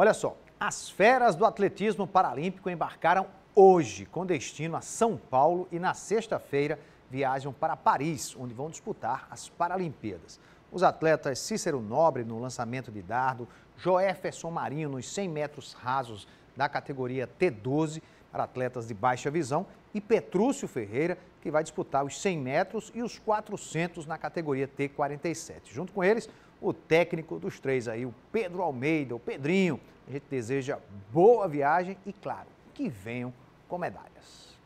Olha só, as feras do atletismo paralímpico embarcaram hoje com destino a São Paulo e na sexta-feira viajam para Paris, onde vão disputar as Paralimpíadas. Os atletas Cícero Nobre no lançamento de dardo, Joéferson Marinho nos 100 metros rasos da categoria T12 para atletas de baixa visão e Petrúcio Ferreira, que vai disputar os 100 metros e os 400 na categoria T47. Junto com eles, o técnico dos três aí, o Pedro Almeida, o Pedrinho. A gente deseja boa viagem e, claro, que venham com medalhas.